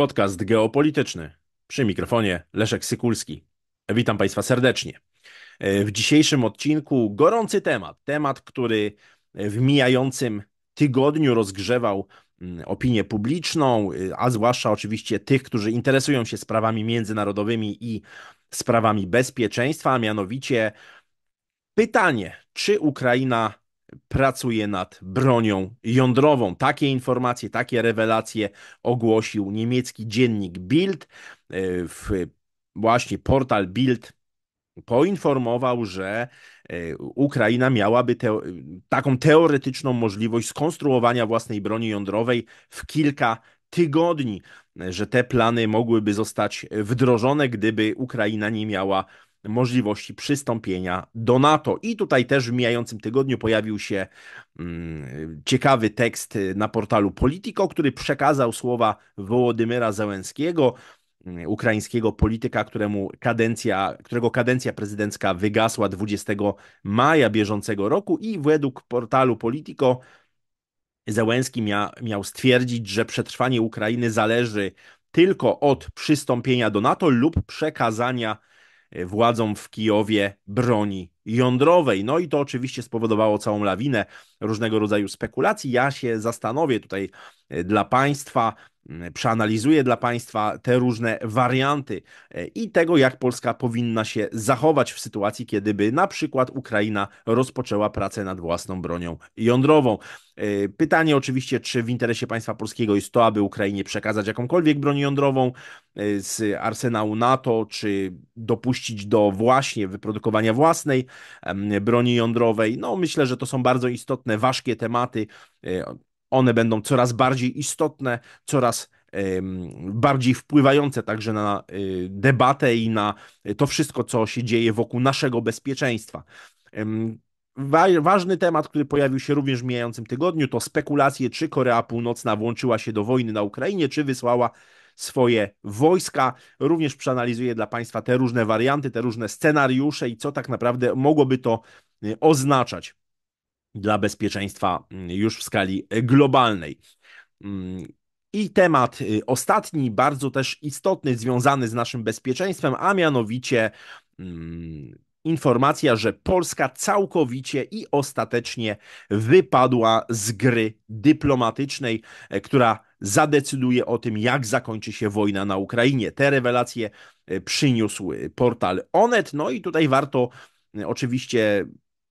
Podcast geopolityczny. Przy mikrofonie Leszek Sykulski. Witam Państwa serdecznie. E, w dzisiejszym odcinku gorący temat. Temat, który w mijającym tygodniu rozgrzewał mm, opinię publiczną, e, a zwłaszcza oczywiście tych, którzy interesują się sprawami międzynarodowymi i sprawami bezpieczeństwa, a mianowicie pytanie, czy Ukraina pracuje nad bronią jądrową. Takie informacje, takie rewelacje ogłosił niemiecki dziennik Bild. E, w właśnie portal Bild poinformował, że e, Ukraina miałaby te, taką teoretyczną możliwość skonstruowania własnej broni jądrowej w kilka tygodni, że te plany mogłyby zostać wdrożone, gdyby Ukraina nie miała możliwości przystąpienia do NATO. I tutaj też w mijającym tygodniu pojawił się mm, ciekawy tekst y, na portalu Politico, który przekazał słowa Wołodymyra Zełenskiego, mm, ukraińskiego polityka, któremu kadencja, którego kadencja prezydencka wygasła 20 maja bieżącego roku i według portalu Politico Załęski mia, miał stwierdzić, że przetrwanie Ukrainy zależy tylko od przystąpienia do NATO lub przekazania władzom w Kijowie broni jądrowej. No i to oczywiście spowodowało całą lawinę różnego rodzaju spekulacji. Ja się zastanowię tutaj e, dla Państwa, mm, przeanalizuję dla Państwa te różne warianty e, i tego, jak Polska powinna się zachować w sytuacji, kiedyby na przykład Ukraina rozpoczęła pracę nad własną bronią jądrową. E, pytanie oczywiście, czy w interesie państwa polskiego jest to, aby Ukrainie przekazać jakąkolwiek broń jądrową z arsenału NATO, czy dopuścić do właśnie wyprodukowania własnej broni jądrowej. No, myślę, że to są bardzo istotne, ważkie tematy. E, one będą coraz bardziej istotne, coraz bardziej wpływające także na e, debatę i na e, to wszystko, co się dzieje wokół naszego bezpieczeństwa. Ważny temat, który pojawił się również w mijającym tygodniu, to spekulacje, czy Korea Północna włączyła się do wojny na Ukrainie, czy wysłała swoje wojska. Również przeanalizuje dla Państwa te różne warianty, te różne scenariusze i co tak naprawdę mogłoby to y, oznaczać dla bezpieczeństwa mm, już w skali globalnej. Mm, I temat y, ostatni, bardzo też istotny, związany z naszym bezpieczeństwem, a mianowicie mm, informacja, że Polska całkowicie i ostatecznie wypadła z gry dyplomatycznej, y, która zadecyduje o tym, jak zakończy się wojna na Ukrainie. Te rewelacje e, przyniósł e, portal Onet. No i tutaj warto e, oczywiście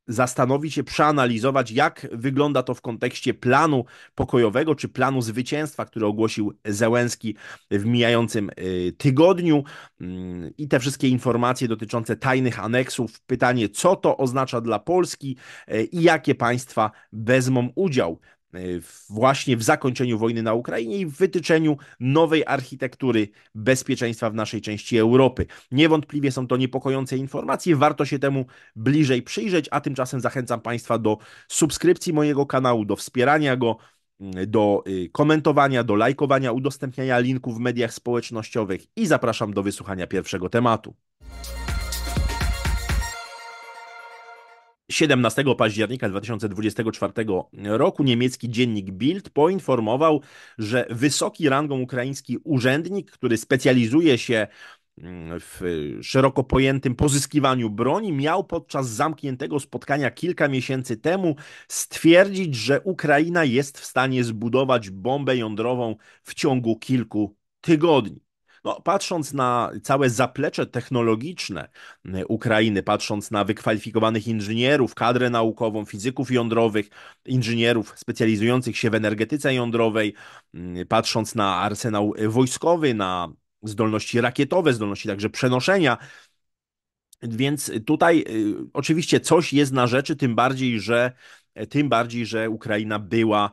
zastanowić się, przeanalizować, jak wygląda to w kontekście planu pokojowego czy planu zwycięstwa, który ogłosił Zełenski w mijającym tygodniu. Mm, I te wszystkie informacje dotyczące tajnych aneksów, pytanie, co to oznacza dla Polski i jakie państwa wezmą udział E, właśnie w zakończeniu wojny na Ukrainie i w wytyczeniu nowej architektury bezpieczeństwa w naszej części Europy. Niewątpliwie są to niepokojące informacje, warto się temu bliżej przyjrzeć, a tymczasem zachęcam Państwa do subskrypcji mojego kanału, do wspierania go, mm, do y, komentowania, do lajkowania, udostępniania linków w mediach społecznościowych i zapraszam do wysłuchania pierwszego tematu. 17 października 2024 roku niemiecki dziennik Bild poinformował, że wysoki rangą ukraiński urzędnik, który specjalizuje się mm, w szeroko pojętym pozyskiwaniu broni, miał podczas zamkniętego spotkania kilka miesięcy temu stwierdzić, że Ukraina jest w stanie zbudować bombę jądrową w ciągu kilku tygodni. No, patrząc na całe zaplecze technologiczne y, Ukrainy, patrząc na wykwalifikowanych inżynierów, kadrę naukową, fizyków jądrowych, inżynierów specjalizujących się w energetyce jądrowej, y, patrząc na arsenał wojskowy, na zdolności rakietowe, zdolności także przenoszenia, więc tutaj y, oczywiście coś jest na rzeczy, tym bardziej, że tym bardziej, że Ukraina była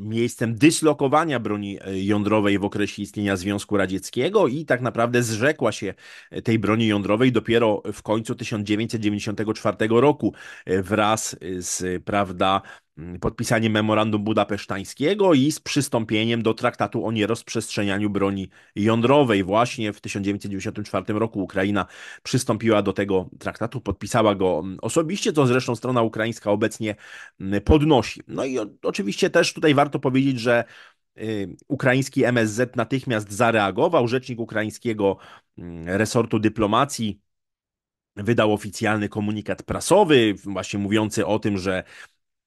miejscem dyslokowania broni e, jądrowej w okresie istnienia Związku Radzieckiego i tak naprawdę zrzekła się e, tej broni jądrowej dopiero w końcu 1994 roku e, wraz z, prawda, Mm, podpisaniem memorandum budapesztańskiego i z przystąpieniem do traktatu o nierozprzestrzenianiu broni jądrowej. Właśnie w 1994 roku Ukraina przystąpiła do tego traktatu, podpisała go mm, osobiście, co zresztą strona ukraińska obecnie mm, podnosi. No i oczywiście też tutaj warto powiedzieć, że y, Ukraiński MSZ natychmiast zareagował. Rzecznik ukraińskiego resortu dyplomacji wydał oficjalny komunikat prasowy, właśnie mówiący o tym, że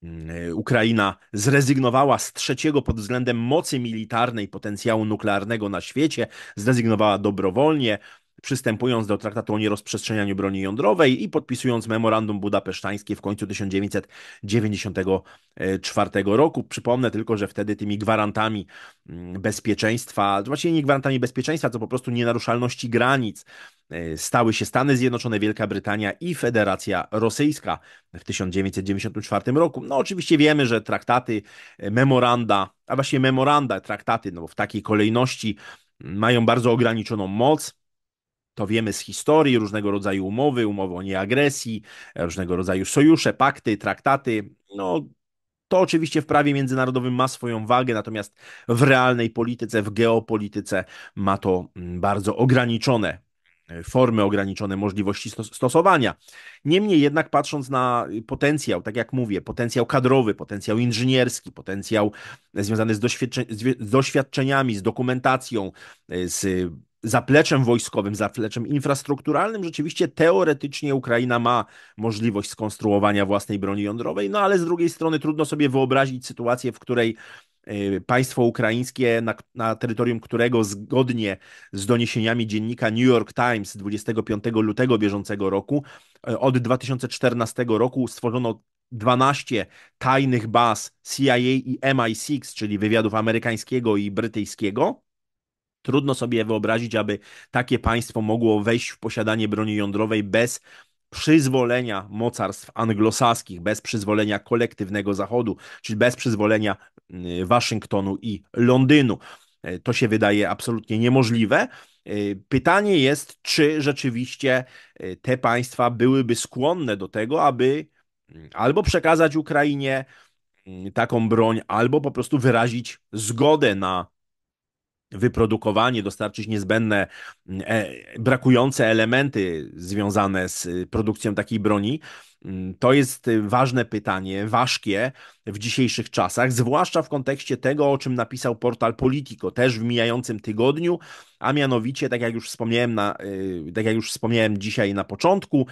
Mm, y, Ukraina zrezygnowała z trzeciego pod względem mocy militarnej potencjału nuklearnego na świecie, zrezygnowała dobrowolnie, przystępując do traktatu o nierozprzestrzenianiu broni jądrowej i podpisując memorandum budapesztańskie w końcu 1994 y, roku. Przypomnę tylko, że wtedy tymi gwarantami mm, bezpieczeństwa, właściwie nie gwarantami bezpieczeństwa, co po prostu nienaruszalności granic, E, stały się Stany Zjednoczone, Wielka Brytania i Federacja Rosyjska w 1994 roku. No oczywiście wiemy, że traktaty, e, memoranda, a właśnie memoranda, traktaty, no bo w takiej kolejności mm, mają bardzo ograniczoną moc. To wiemy z historii, różnego rodzaju umowy, umowy o nieagresji, różnego rodzaju sojusze, pakty, traktaty. No, to oczywiście w prawie międzynarodowym ma swoją wagę, natomiast w realnej polityce, w geopolityce ma to mm, bardzo ograniczone E, formy ograniczone możliwości stosowania. Niemniej jednak patrząc na potencjał, tak jak mówię, potencjał kadrowy, potencjał inżynierski, potencjał związany z, z doświadczeniami, z dokumentacją, e, z zapleczem wojskowym, zapleczem infrastrukturalnym, rzeczywiście teoretycznie Ukraina ma możliwość skonstruowania własnej broni jądrowej, no ale z drugiej strony trudno sobie wyobrazić sytuację, w której Y, państwo ukraińskie, na, na, terytorium którego zgodnie z doniesieniami dziennika New York Times 25 lutego bieżącego roku, y, od 2014 roku stworzono 12 tajnych baz CIA i MI6, czyli wywiadów amerykańskiego i brytyjskiego. Trudno sobie wyobrazić, aby takie państwo mogło wejść w posiadanie broni jądrowej bez przyzwolenia mocarstw anglosaskich, bez przyzwolenia kolektywnego Zachodu, czyli bez przyzwolenia y, Waszyngtonu i Londynu. E, to się wydaje absolutnie niemożliwe. E, pytanie jest, czy rzeczywiście e, te państwa byłyby skłonne do tego, aby mm, albo przekazać Ukrainie mm, taką broń, albo po prostu wyrazić zgodę na wyprodukowanie, dostarczyć niezbędne, mm, e, brakujące elementy związane z y, produkcją takiej broni. Mm, to jest y, ważne pytanie, ważkie w dzisiejszych czasach, zwłaszcza w kontekście tego, o czym napisał portal Politico, też w mijającym tygodniu, a mianowicie, tak jak już wspomniałem, na, y, tak jak już wspomniałem dzisiaj na początku,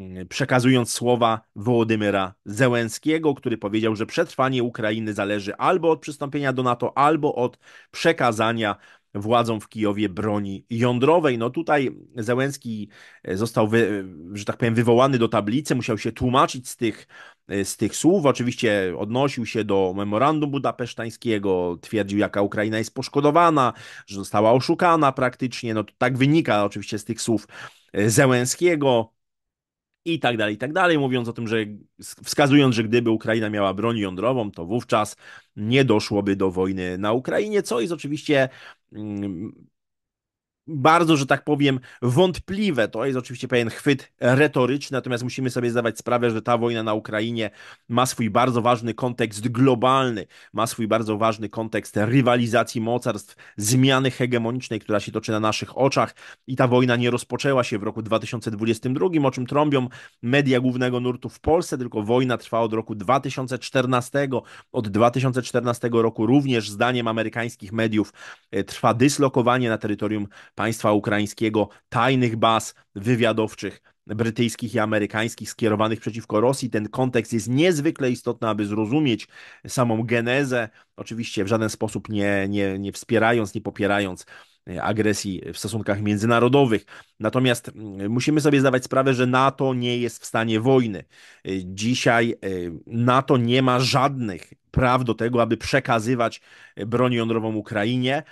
Mm, przekazując słowa Wołodymyra Zełenskiego, który powiedział, że przetrwanie Ukrainy zależy albo od przystąpienia do NATO, albo od przekazania władzom w Kijowie broni jądrowej. No tutaj Zełenski e, został, wy, e, że tak powiem, wywołany do tablicy, musiał się tłumaczyć z tych, e, z tych słów. Oczywiście odnosił się do memorandum budapesztańskiego, twierdził, jaka Ukraina jest poszkodowana, że została oszukana praktycznie. No to tak wynika oczywiście z tych słów Zełenskiego i tak dalej, i tak dalej, mówiąc o tym, że wskazując, że gdyby Ukraina miała broń jądrową, to wówczas nie doszłoby do wojny na Ukrainie, co jest oczywiście mm, bardzo, że tak powiem, wątpliwe. To jest oczywiście pewien chwyt retoryczny, natomiast musimy sobie zdawać sprawę, że ta wojna na Ukrainie ma swój bardzo ważny kontekst globalny, ma swój bardzo ważny kontekst rywalizacji mocarstw, zmiany hegemonicznej, która się toczy na naszych oczach i ta wojna nie rozpoczęła się w roku 2022, o czym trąbią media głównego nurtu w Polsce, tylko wojna trwa od roku 2014. Od 2014 roku również zdaniem amerykańskich mediów e, trwa dyslokowanie na terytorium państwa ukraińskiego, tajnych baz wywiadowczych brytyjskich i amerykańskich skierowanych przeciwko Rosji. Ten kontekst jest niezwykle istotny, aby zrozumieć samą genezę. Oczywiście w żaden sposób nie, nie, nie wspierając, nie popierając e, agresji w stosunkach międzynarodowych. Natomiast musimy sobie zdawać sprawę, że NATO nie jest w stanie wojny. E, dzisiaj e, NATO nie ma żadnych praw do tego, aby przekazywać broń jądrową Ukrainie.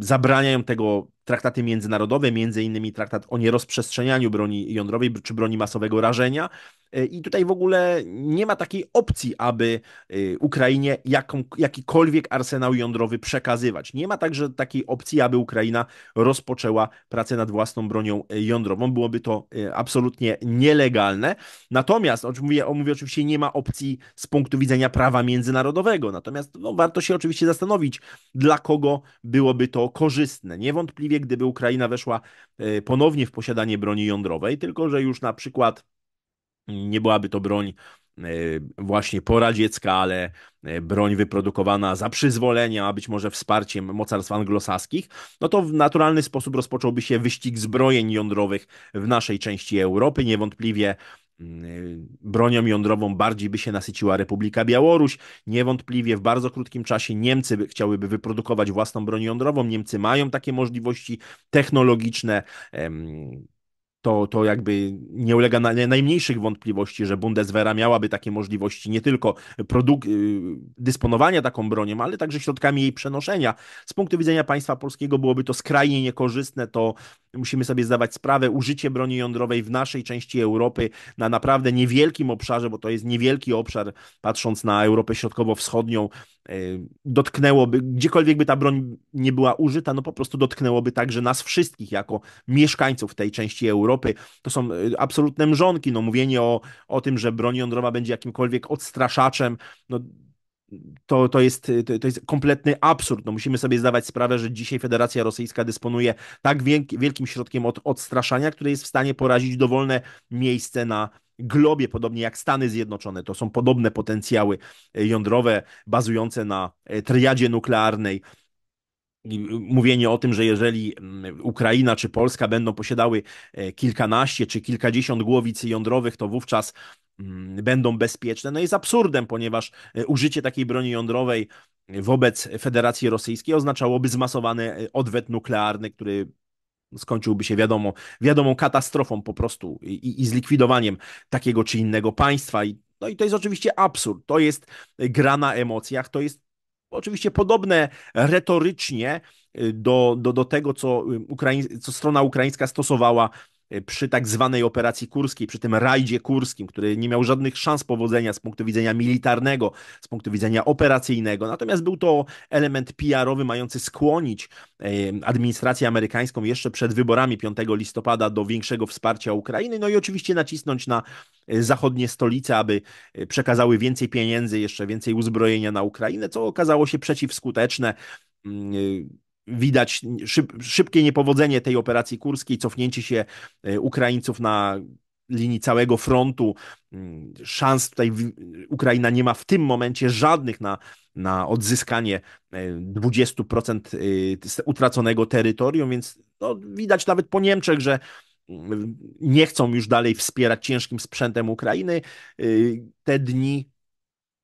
Zabraniają tego traktaty międzynarodowe, między innymi traktat o nierozprzestrzenianiu broni jądrowej czy broni masowego rażenia. E, I tutaj w ogóle nie ma takiej opcji, aby e, Ukrainie jaką, jakikolwiek arsenał jądrowy przekazywać. Nie ma także takiej opcji, aby Ukraina rozpoczęła pracę nad własną bronią e, jądrową. Byłoby to absolutnie nielegalne. Natomiast, o mówię, mówię oczywiście, nie ma opcji z punktu widzenia prawa międzynarodowego. Natomiast no, warto się oczywiście zastanowić, dla kogo byłoby to korzystne. Niewątpliwie sprawiedliwie, gdyby Ukraina weszła e, ponownie w posiadanie broni jądrowej, tylko że już na przykład nie byłaby to broń e, właśnie poradziecka, ale e, broń wyprodukowana za przyzwolenia, a być może wsparciem mocarstw anglosaskich, no to w naturalny sposób rozpocząłby się wyścig zbrojeń jądrowych w naszej części Europy. Niewątpliwie Y, bronią jądrową bardziej by się nasyciła Republika Białoruś. Niewątpliwie w bardzo krótkim czasie Niemcy by, chciałyby wyprodukować własną broń jądrową. Niemcy mają takie możliwości technologiczne to, to jakby nie ulega na, nie, najmniejszych wątpliwości, że Bundeswehr miałaby takie możliwości nie tylko produk- y, dysponowania taką bronią, ale także środkami jej przenoszenia. Z punktu widzenia państwa polskiego byłoby to skrajnie niekorzystne, to musimy sobie zdawać sprawę, użycie broni jądrowej w naszej części Europy na naprawdę niewielkim obszarze, bo to jest niewielki obszar, patrząc na Europę Środkowo-Wschodnią, y, dotknęłoby, gdziekolwiek by ta broń nie była użyta, no po prostu dotknęłoby także nas wszystkich jako mieszkańców tej części Europy, Europy, to są y, absolutne mrzonki. No, mówienie o, o tym, że broń jądrowa będzie jakimkolwiek odstraszaczem, no, to, to, jest, to, jest kompletny absurd. No, musimy sobie zdawać sprawę, że dzisiaj Federacja Rosyjska dysponuje tak wielkim środkiem od odstraszania, które jest w stanie porazić dowolne miejsce na globie, podobnie jak Stany Zjednoczone. To są podobne potencjały y, jądrowe bazujące na y, triadzie nuklearnej mówienie o tym, że jeżeli mm, Ukraina czy Polska będą posiadały e, kilkanaście czy kilkadziesiąt głowic jądrowych, to wówczas mm, będą bezpieczne, no jest absurdem, ponieważ e, użycie takiej broni jądrowej e, wobec Federacji Rosyjskiej oznaczałoby zmasowany odwet nuklearny, który skończyłby się wiadomo, wiadomą katastrofą po prostu i, i zlikwidowaniem takiego czy innego państwa. I, no i to jest oczywiście absurd, to jest gra na emocjach, to jest oczywiście podobne retorycznie y, do, do, do tego, co, y, Ukraiń, co strona ukraińska stosowała Y, przy tak zwanej operacji kurskiej, przy tym rajdzie kurskim, który nie miał żadnych szans powodzenia z punktu widzenia militarnego, z punktu widzenia operacyjnego. Natomiast był to element PR-owy mający skłonić y, administrację amerykańską jeszcze przed wyborami 5 listopada do większego wsparcia Ukrainy, no i oczywiście nacisnąć na y, zachodnie stolice, aby przekazały więcej pieniędzy, jeszcze więcej uzbrojenia na Ukrainę, co okazało się przeciwskuteczne mm, widać szyb, szybkie niepowodzenie tej operacji kurskiej, cofnięcie się e, Ukraińców na linii całego frontu. Mm, szans tutaj Ukraina nie ma w tym momencie żadnych na, na odzyskanie 20% e, e, utraconego terytorium, więc no, widać nawet po Niemczech, że mm, nie chcą już dalej wspierać ciężkim sprzętem Ukrainy. Te dni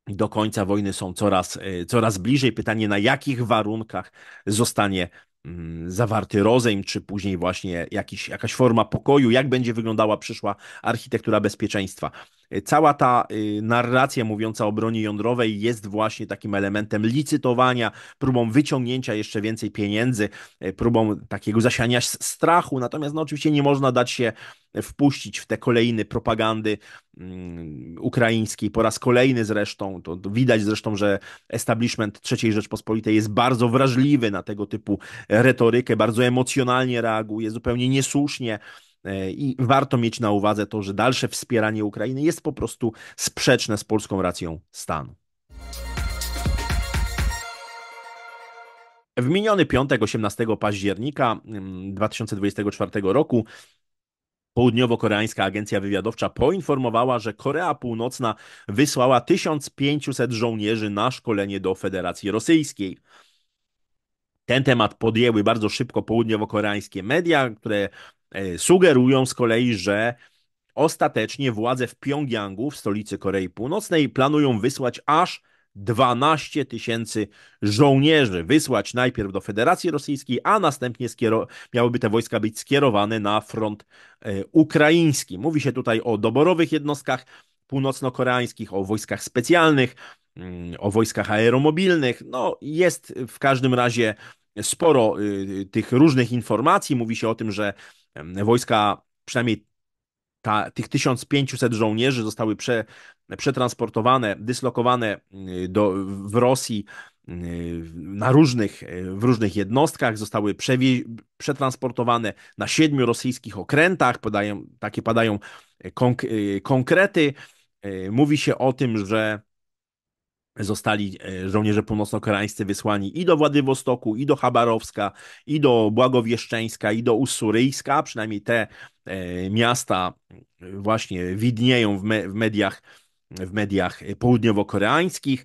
do końca wojny są coraz, e, coraz bliżej. Pytanie, na jakich warunkach zostanie mm, zawarty rozejm, czy później właśnie jakiś, jakaś forma pokoju, jak będzie wyglądała przyszła architektura bezpieczeństwa. E, cała ta e, narracja mówiąca o broni jądrowej jest właśnie takim elementem licytowania, próbą wyciągnięcia jeszcze więcej pieniędzy, e, próbą takiego zasiania strachu. Natomiast no, oczywiście nie można dać się wpuścić w te kolejne propagandy mm, ukraińskiej, po raz kolejny zresztą. To widać zresztą, że establishment III Rzeczpospolitej jest bardzo wrażliwy na tego typu retorykę, bardzo emocjonalnie reaguje, zupełnie niesłusznie. E, i warto mieć na uwadze to, że dalsze wspieranie Ukrainy jest po prostu sprzeczne z polską racją stanu. W miniony piątek, 18 października 2024 mm, roku, Południowo-Koreańska Agencja Wywiadowcza poinformowała, że Korea Północna wysłała 1500 żołnierzy na szkolenie do Federacji Rosyjskiej. Ten temat podjęły bardzo szybko południowo-koreańskie media, które E, sugerują z kolei, że ostatecznie władze w Pjongjangu, w stolicy Korei Północnej, planują wysłać aż 12 tysięcy żołnierzy wysłać najpierw do Federacji Rosyjskiej, a następnie miałyby te wojska być skierowane na front e, ukraiński. Mówi się tutaj o doborowych jednostkach północno-koreańskich, o wojskach specjalnych, mm, o wojskach aeromobilnych. No, jest w każdym razie sporo y, tych różnych informacji. Mówi się o tym, że Wojska przynajmniej ta, tych 1500 żołnierzy zostały prze, przetransportowane, dyslokowane y, do, w Rosji y, na różnych, y, w różnych jednostkach, zostały przewie, przetransportowane na siedmiu rosyjskich okrętach, podają, takie padają konk konkrety. Mówi się o tym, że zostali e, żołnierze północno-koreańscy wysłani i do Władywostoku, i do Chabarowska, i do Błagowieszczeńska, i do Usuryjska, przynajmniej te e, miasta e, właśnie widnieją w, me w mediach w mediach południowo-koreańskich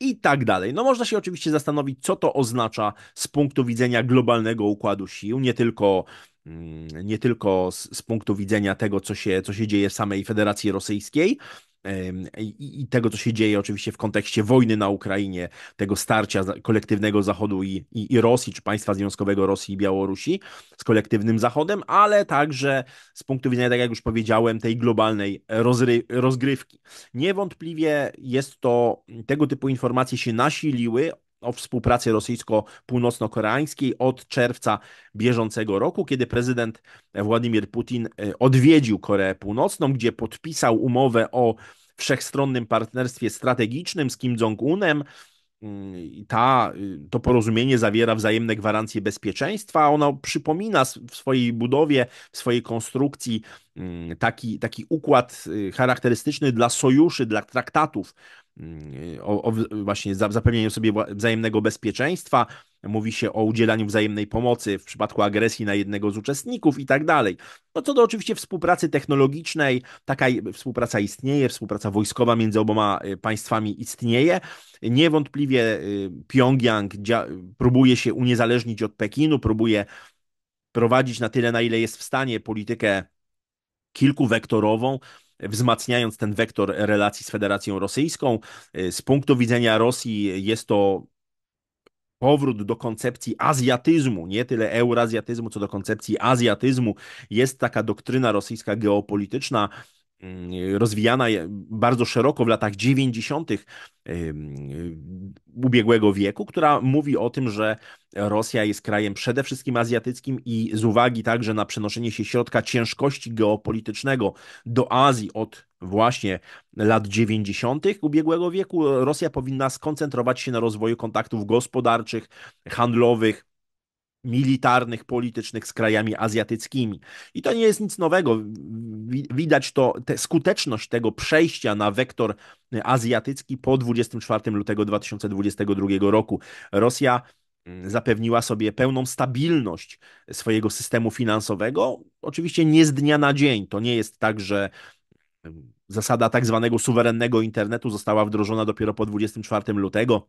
i tak dalej. No można się oczywiście zastanowić, co to oznacza z punktu widzenia globalnego układu sił, nie tylko Mm, nie tylko z, z, punktu widzenia tego, co się, co się dzieje w samej Federacji Rosyjskiej, i, i, tego, co się dzieje oczywiście w kontekście wojny na Ukrainie, tego starcia kolektywnego Zachodu i, i, i, Rosji, czy państwa związkowego Rosji i Białorusi z kolektywnym Zachodem, ale także z punktu widzenia, tak jak już powiedziałem, tej globalnej rozry, rozgrywki. Niewątpliwie jest to, tego typu informacje się nasiliły, o współpracy rosyjsko-północno-koreańskiej od czerwca bieżącego roku, kiedy prezydent Władimir Putin e, odwiedził Koreę Północną, gdzie podpisał umowę o wszechstronnym partnerstwie strategicznym z Kim Jong-unem. Mm, ta, y, to porozumienie zawiera wzajemne gwarancje bezpieczeństwa. Ono przypomina w swojej budowie, w swojej konstrukcji mm, taki, taki układ y, charakterystyczny dla sojuszy, dla traktatów Mm, o, o właśnie zapewnieniu sobie wzajemnego bezpieczeństwa, mówi się o udzielaniu wzajemnej pomocy w przypadku agresji na jednego z uczestników i tak dalej. No co do oczywiście współpracy technologicznej, taka współpraca istnieje, współpraca wojskowa między oboma y, państwami istnieje. Niewątpliwie y, Pjongjang próbuje się uniezależnić od Pekinu, próbuje prowadzić na tyle, na ile jest w stanie politykę kilkuwektorową, wzmacniając ten wektor relacji z Federacją Rosyjską. Y, z punktu widzenia Rosji jest to powrót do koncepcji azjatyzmu, nie tyle eurazjatyzmu, co do koncepcji azjatyzmu. Jest taka doktryna rosyjska geopolityczna, Y, rozwijana y, bardzo szeroko w latach 90. Y, ubiegłego wieku, która mówi o tym, że Rosja jest krajem przede wszystkim azjatyckim i z uwagi także na przenoszenie się środka ciężkości geopolitycznego do Azji od właśnie lat 90. ubiegłego wieku, Rosja powinna skoncentrować się na rozwoju kontaktów gospodarczych, handlowych, militarnych, politycznych z krajami azjatyckimi. I to nie jest nic nowego. Widać to, te, skuteczność tego przejścia na wektor azjatycki po 24 lutego 2022 roku. Rosja mm, zapewniła sobie pełną stabilność swojego systemu finansowego. Oczywiście nie z dnia na dzień. To nie jest tak, że mm, zasada tak zwanego suwerennego internetu została wdrożona dopiero po 24 lutego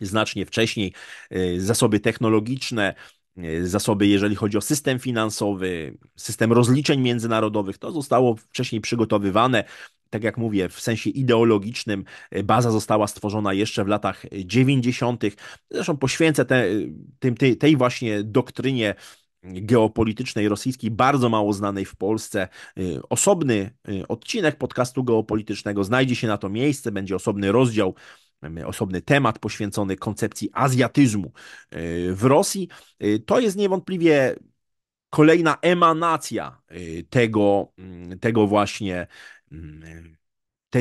znacznie wcześniej. Y, zasoby technologiczne, E, zasoby, jeżeli chodzi o system finansowy, system rozliczeń międzynarodowych. To zostało wcześniej przygotowywane. Tak jak mówię, w sensie ideologicznym e, baza została stworzona jeszcze w latach 90. Zresztą poświęcę te, e, tym, tej, tej właśnie doktrynie geopolitycznej rosyjskiej, bardzo mało znanej w Polsce. Osobny odcinek podcastu geopolitycznego, znajdzie się na to miejsce, będzie osobny rozdział E, osobny temat poświęcony koncepcji azjatyzmu e, w Rosji. E, to jest niewątpliwie kolejna emanacja tego, mm, tego właśnie mm,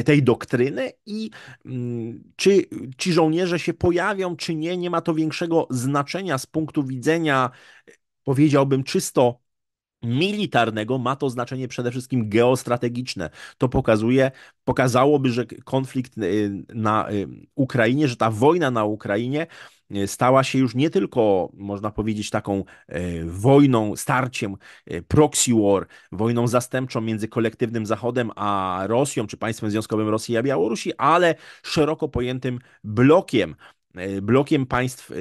tej doktryny i mm, czy ci żołnierze się pojawią, czy nie, nie ma to większego znaczenia z punktu widzenia, powiedziałbym, czysto militarnego ma to znaczenie przede wszystkim geostrategiczne. To pokazuje, pokazałoby, że konflikt y, na y, Ukrainie, że ta wojna na Ukrainie y, stała się już nie tylko, można powiedzieć, taką wojną, starciem, proxy war, wojną zastępczą między kolektywnym Zachodem a Rosją, czy państwem związkowym Rosji i Białorusi, ale szeroko pojętym blokiem, blokiem państw,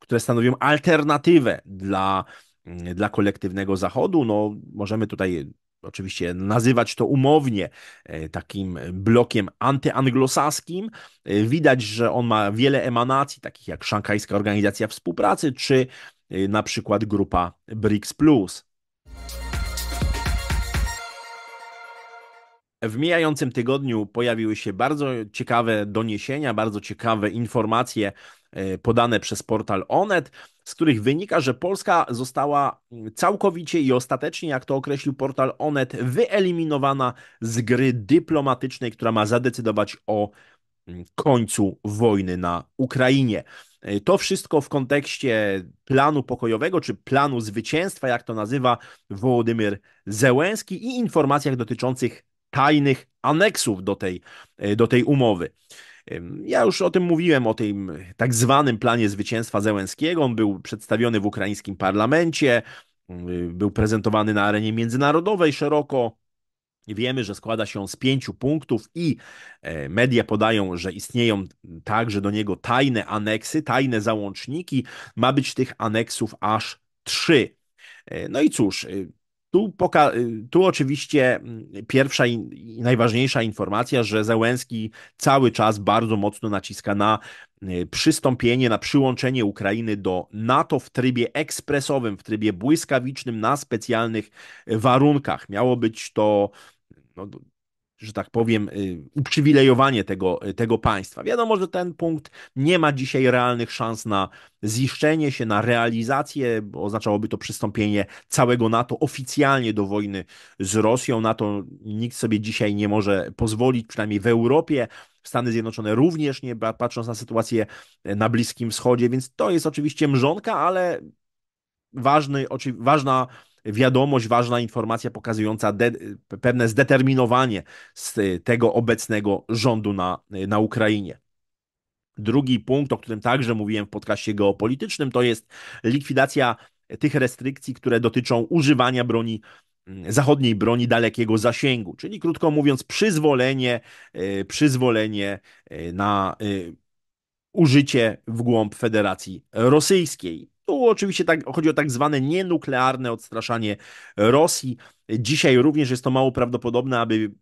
które stanowią alternatywę dla Y, dla kolektywnego Zachodu. No, możemy tutaj oczywiście nazywać to umownie y, takim blokiem antyanglosaskim. Y, widać, że on ma wiele emanacji, takich jak Szanghajska Organizacja Współpracy, czy na przykład grupa BRICS. W mijającym tygodniu pojawiły się bardzo ciekawe doniesienia, bardzo ciekawe informacje E, podane przez portal Onet, z których wynika, że Polska została mm, całkowicie i ostatecznie, jak to określił portal Onet, wyeliminowana z gry dyplomatycznej, która ma zadecydować o mm, końcu wojny na Ukrainie. E, to wszystko w kontekście planu pokojowego, czy planu zwycięstwa, jak to nazywa Wołodymyr Zełęski i informacjach dotyczących tajnych aneksów do tej, e, do tej umowy. Ja już o tym mówiłem, o tym tak zwanym planie zwycięstwa Zełenskiego. On był przedstawiony w ukraińskim parlamencie, był prezentowany na arenie międzynarodowej szeroko. Wiemy, że składa się on z pięciu punktów i e, media podają, że istnieją także do niego tajne aneksy, tajne załączniki. Ma być tych aneksów aż trzy. E, no i cóż, e, tu, y, tu, oczywiście mm, pierwsza i najważniejsza informacja, że Zełenski cały czas bardzo mocno naciska na y, przystąpienie, na przyłączenie Ukrainy do NATO w trybie ekspresowym, w trybie błyskawicznym, na specjalnych y, warunkach. Miało być to no, że tak powiem, y, uprzywilejowanie tego, y, tego państwa. Wiadomo, że ten punkt nie ma dzisiaj realnych szans na ziszczenie się, na realizację. bo Oznaczałoby to przystąpienie całego NATO oficjalnie do wojny z Rosją. Na to nikt sobie dzisiaj nie może pozwolić, przynajmniej w Europie. Stany Zjednoczone również nie, patrząc na sytuację e, na Bliskim Wschodzie, więc to jest oczywiście mrzonka, ale ważny, oczy, ważna wiadomość, ważna informacja pokazująca de, pewne zdeterminowanie z tego obecnego rządu na, na Ukrainie. Drugi punkt, o którym także mówiłem w podcaście geopolitycznym, to jest likwidacja tych restrykcji, które dotyczą używania broni zachodniej broni dalekiego zasięgu, czyli krótko mówiąc, przyzwolenie, e, przyzwolenie e, na e, użycie w głąb Federacji Rosyjskiej. Tu oczywiście tak, chodzi o tak zwane nienuklearne odstraszanie Rosji. Dzisiaj również jest to mało prawdopodobne, aby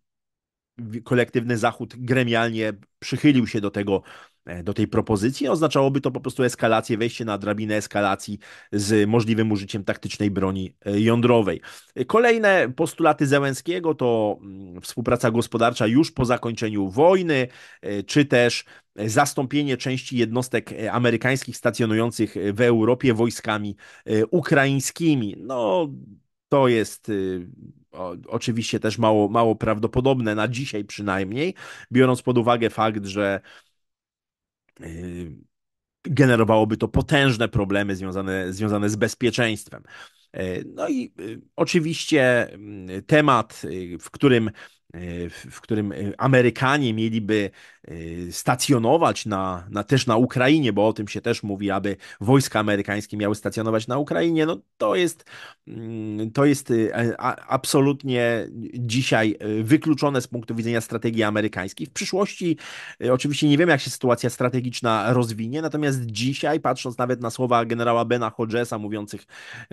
kolektywny Zachód gremialnie przychylił się do tego E, do tej propozycji. Oznaczałoby to po prostu eskalację, wejście na drabinę eskalacji z możliwym użyciem taktycznej broni e, jądrowej. E, kolejne postulaty Zełenskiego to mm, współpraca gospodarcza już po zakończeniu wojny, czy też zastąpienie części jednostek amerykańskich stacjonujących w Europie wojskami ukraińskimi. No, to jest y, o, oczywiście też mało, mało prawdopodobne na dzisiaj przynajmniej, biorąc pod uwagę fakt, że Y, generowałoby to potężne problemy związane, związane z bezpieczeństwem. Y, no i y, oczywiście mm, temat, w którym E, w którym e, Amerykanie mieliby e, stacjonować na, na, też na Ukrainie, bo o tym się też mówi, aby wojska amerykańskie miały stacjonować na Ukrainie, no to jest, mm, to jest absolutnie dzisiaj wykluczone z punktu widzenia strategii amerykańskiej. W przyszłości oczywiście nie wiemy, jak się sytuacja strategiczna rozwinie, natomiast dzisiaj, patrząc nawet na słowa generała Bena Hodgesa mówiących,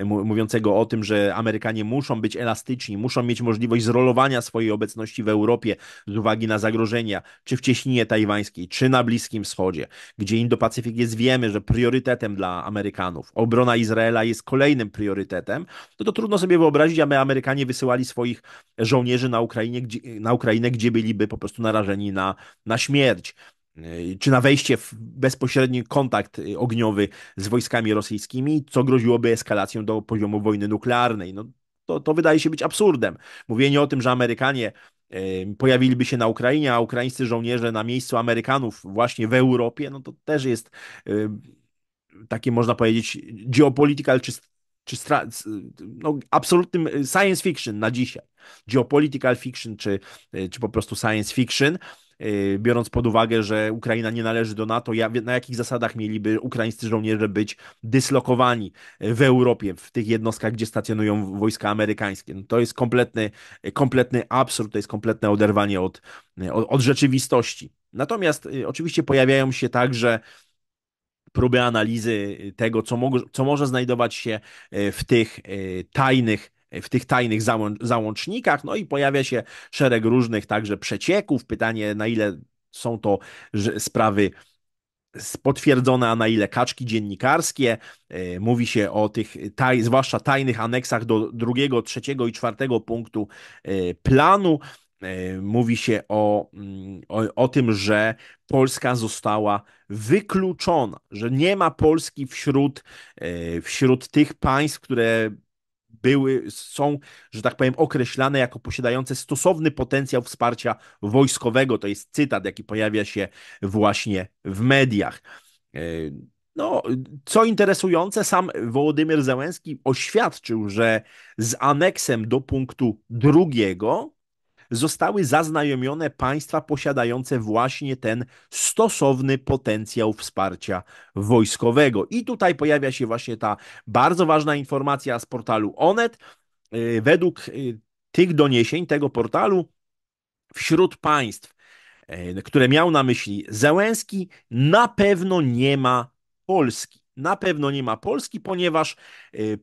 mówiącego o tym, że Amerykanie muszą być elastyczni, muszą mieć możliwość zrolowania swojej obecności obecności w Europie z uwagi na zagrożenia, czy w cieśninie tajwańskiej, czy na Bliskim Wschodzie, gdzie Indo-Pacyfik jest, wiemy, że priorytetem dla Amerykanów, obrona Izraela jest kolejnym priorytetem, no to trudno sobie wyobrazić, aby Amerykanie wysyłali swoich żołnierzy na, Ukrainie, gdzie, na Ukrainę, gdzie byliby po prostu narażeni na, na śmierć yy, czy na wejście w bezpośredni kontakt yy, ogniowy z wojskami rosyjskimi, co groziłoby eskalacją do poziomu wojny nuklearnej. No, to, to wydaje się być absurdem. Mówienie o tym, że Amerykanie pojawiliby się na Ukrainie, a ukraińscy żołnierze na miejscu Amerykanów właśnie w Europie, no to też jest takie można powiedzieć geopolitical czy, czy no, absolutnym e, science fiction na dzisiaj. Geopolitical fiction czy, e, czy po prostu science fiction, Y, biorąc pod uwagę, że Ukraina nie należy do NATO, na jakich zasadach mieliby ukraińscy żołnierze być dyslokowani w Europie, w tych jednostkach, gdzie stacjonują wojska amerykańskie. No to jest kompletny, kompletny absurd, to jest kompletne oderwanie od, od, od rzeczywistości. Natomiast y, oczywiście pojawiają się także próby analizy tego, co, mo co może znajdować się y, w tych tajnych E, w tych tajnych załącznikach, no i pojawia się szereg różnych także przecieków. Pytanie, na ile są to sprawy potwierdzone, a na ile kaczki dziennikarskie. E, mówi się o tych, taj, zwłaszcza tajnych aneksach do drugiego, trzeciego i czwartego punktu e, planu. Mówi się o, mm, o, o tym, że Polska została wykluczona, że nie ma Polski wśród, wśród tych państw, które były, są, że tak powiem, określane jako posiadające stosowny potencjał wsparcia wojskowego. To jest cytat, jaki pojawia się właśnie w mediach. E, no, co interesujące, sam Wołodymyr Zełenski oświadczył, że z aneksem do punktu drugiego zostały zaznajomione państwa posiadające właśnie ten stosowny potencjał wsparcia wojskowego. I tutaj pojawia się właśnie ta bardzo ważna informacja z portalu Onet. Y, według y, tych doniesień tego portalu wśród państw, y, które miał na myśli Zełenski, na pewno nie ma Polski. Na pewno nie ma Polski, ponieważ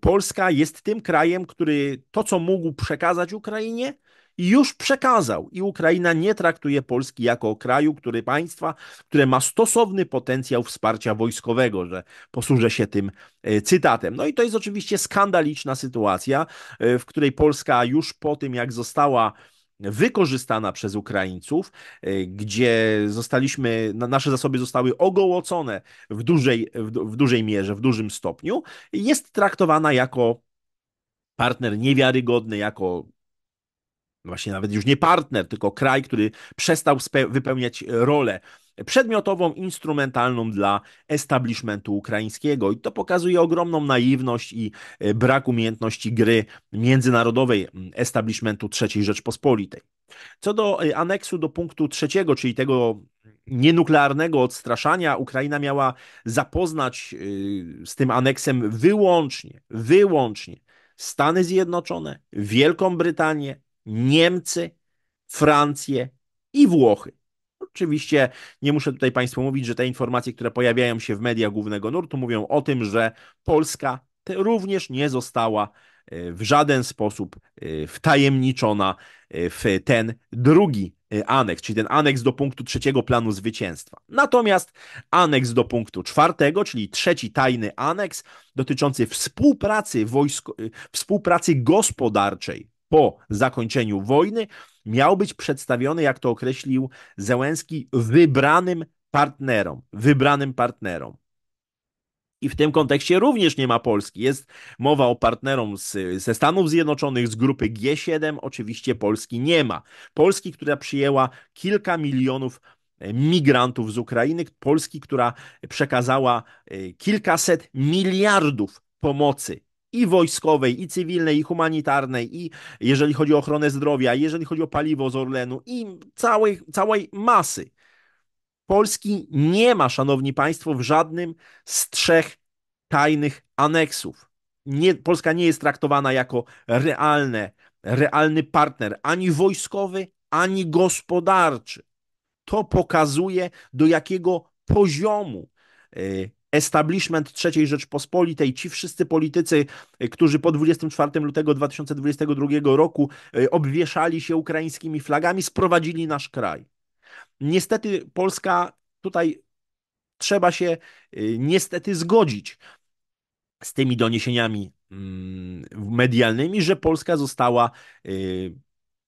Polska jest tym krajem, który to, co mógł przekazać Ukrainie, już przekazał i Ukraina nie traktuje Polski jako kraju, który państwa, które ma stosowny potencjał wsparcia wojskowego, że posłużę się tym e, cytatem. No i to jest oczywiście skandaliczna sytuacja, e, w której Polska już po tym jak została wykorzystana przez Ukraińców, e, gdzie zostaliśmy, nasze zasoby zostały ogołocone w dużej, w dużej mierze, w dużym stopniu, jest traktowana jako partner niewiarygodny, jako właśnie nawet już nie partner, tylko kraj, który przestał wypełniać rolę przedmiotową, instrumentalną dla establishmentu ukraińskiego. I to pokazuje ogromną naiwność i e, brak umiejętności gry międzynarodowej establishmentu III Rzeczpospolitej. Co do e, aneksu do punktu trzeciego, czyli tego nienuklearnego odstraszania, Ukraina miała zapoznać e, z tym aneksem wyłącznie, wyłącznie Stany Zjednoczone, Wielką Brytanię, Niemcy, Francję i Włochy. Oczywiście nie muszę tutaj Państwu mówić, że te informacje, które pojawiają się w mediach głównego nurtu, mówią o tym, że Polska również nie została e, w żaden sposób e, wtajemniczona e, w ten drugi aneks, czyli ten aneks do punktu trzeciego planu zwycięstwa. Natomiast aneks do punktu czwartego, czyli trzeci tajny aneks dotyczący współpracy, wojsko, współpracy gospodarczej po zakończeniu wojny miał być przedstawiony, jak to określił Zełenski, wybranym partnerom, wybranym partnerom. I w tym kontekście również nie ma Polski. Jest mowa o partnerom z, ze Stanów Zjednoczonych, z grupy G7. Oczywiście Polski nie ma. Polski, która przyjęła kilka milionów e, migrantów z Ukrainy, Polski, która przekazała e, kilkaset miliardów pomocy i wojskowej, i cywilnej, i humanitarnej, i jeżeli chodzi o ochronę zdrowia, i jeżeli chodzi o paliwo z Orlenu, i całej, całej masy. Polski nie ma, szanowni państwo, w żadnym z trzech tajnych aneksów. Nie, Polska nie jest traktowana jako realne, realny partner ani wojskowy, ani gospodarczy. To pokazuje, do jakiego poziomu y, establishment III Rzeczpospolitej, ci wszyscy politycy, y, którzy po 24 lutego 2022 roku y, obwieszali się ukraińskimi flagami, sprowadzili nasz kraj. Niestety Polska tutaj trzeba się y, niestety zgodzić z tymi doniesieniami mm, medialnymi, że Polska została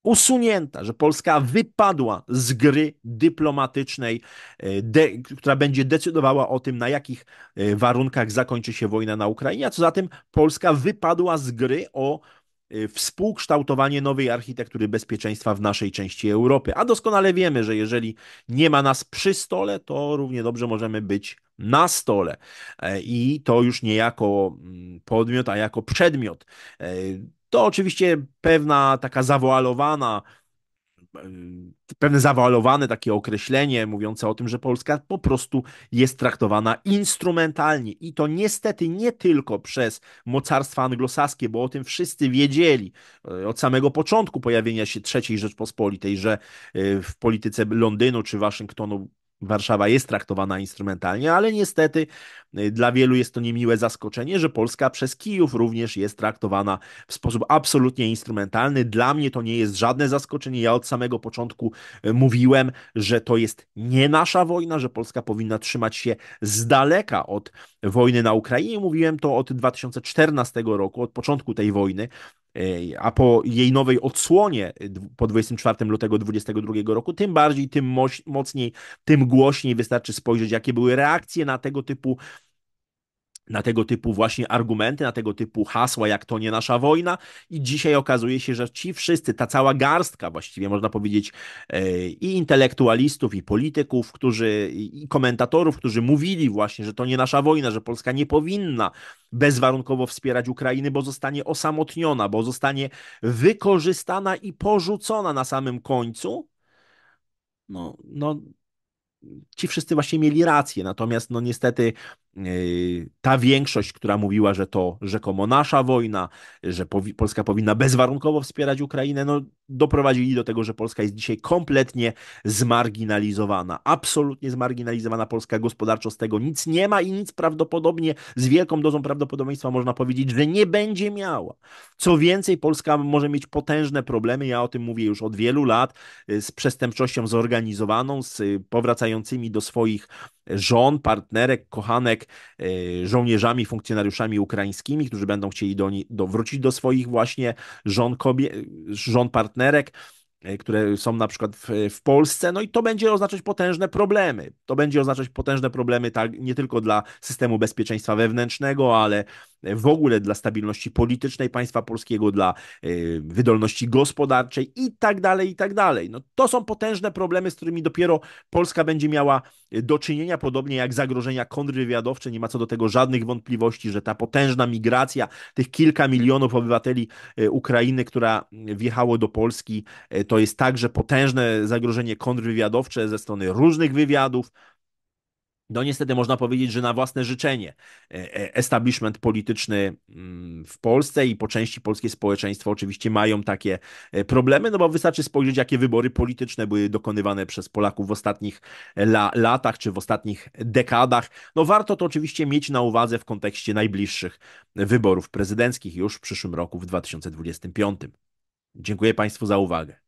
usunięta, że Polska wypadła z gry dyplomatycznej, e, de, która będzie decydowała o tym, na jakich e, warunkach zakończy się wojna na Ukrainie, a co za tym Polska wypadła z gry o e, współkształtowanie nowej architektury bezpieczeństwa w naszej części Europy. A doskonale wiemy, że jeżeli nie ma nas przy stole, to równie dobrze możemy być na stole. I to już nie jako mm, podmiot, a jako przedmiot. To oczywiście pewna taka zawoalowana, y, pewne zawoalowane takie określenie mówiące o tym, że Polska po prostu jest traktowana instrumentalnie i to niestety nie tylko przez mocarstwa anglosaskie, bo o tym wszyscy wiedzieli y, od samego początku pojawienia się III Rzeczpospolitej, że y, w polityce Londynu czy Waszyngtonu Warszawa jest traktowana instrumentalnie, ale niestety y, dla wielu jest to niemiłe zaskoczenie, że Polska przez Kijów również jest traktowana w sposób absolutnie instrumentalny. Dla mnie to nie jest żadne zaskoczenie. Ja od samego początku y, mówiłem, że to jest nie nasza wojna, że Polska powinna trzymać się z daleka od wojny na Ukrainie. Mówiłem to od 2014 roku, od początku tej wojny, E, a po jej nowej odsłonie po 24 lutego 2022 roku, tym bardziej, tym mocniej, tym głośniej wystarczy spojrzeć, jakie były reakcje na tego typu na tego typu właśnie argumenty, na tego typu hasła, jak to nie nasza wojna. I dzisiaj okazuje się, że ci wszyscy, ta cała garstka właściwie można powiedzieć e, i intelektualistów, i polityków, którzy, i komentatorów, którzy mówili właśnie, że to nie nasza wojna, że Polska nie powinna bezwarunkowo wspierać Ukrainy, bo zostanie osamotniona, bo zostanie wykorzystana i porzucona na samym końcu. No, no ci wszyscy właśnie mieli rację, natomiast no niestety Yy, ta większość, która mówiła, że to rzekomo nasza wojna, że Polska powinna bezwarunkowo wspierać Ukrainę, no, doprowadzili do tego, że Polska jest dzisiaj kompletnie zmarginalizowana. Absolutnie zmarginalizowana Polska gospodarczo z tego nic nie ma i nic prawdopodobnie z wielką dozą prawdopodobieństwa można powiedzieć, że nie będzie miała. Co więcej, Polska może mieć potężne problemy, ja o tym mówię już od wielu lat, yy, z przestępczością zorganizowaną, z powracającymi do swoich żon, partnerek, kochanek e, żołnierzami, funkcjonariuszami ukraińskimi, którzy będą chcieli do, do, wrócić do swoich właśnie żon, kobie, żon partnerek e, które są na przykład w, w, Polsce, no i to będzie oznaczać potężne problemy. To będzie oznaczać potężne problemy tak, nie tylko dla systemu bezpieczeństwa wewnętrznego, ale w ogóle dla stabilności politycznej państwa polskiego, dla e, wydolności gospodarczej i tak dalej, i tak dalej. No, to są potężne problemy, z którymi dopiero Polska będzie miała e, do czynienia, podobnie jak zagrożenia kontrwywiadowcze. Nie ma co do tego żadnych wątpliwości, że ta potężna migracja tych kilka milionów obywateli e, Ukrainy, która mm, wjechało do Polski, to jest także potężne zagrożenie kontrwywiadowcze ze strony różnych wywiadów, no niestety można powiedzieć, że na własne życzenie e, e, establishment polityczny mm, w Polsce i po części polskie społeczeństwo oczywiście mają takie e, problemy, no bo wystarczy spojrzeć, jakie wybory polityczne były dokonywane przez Polaków w ostatnich la latach czy w ostatnich dekadach. No warto to oczywiście mieć na uwadze w kontekście najbliższych wyborów prezydenckich już w przyszłym roku, w 2025. Dziękuję Państwu za uwagę.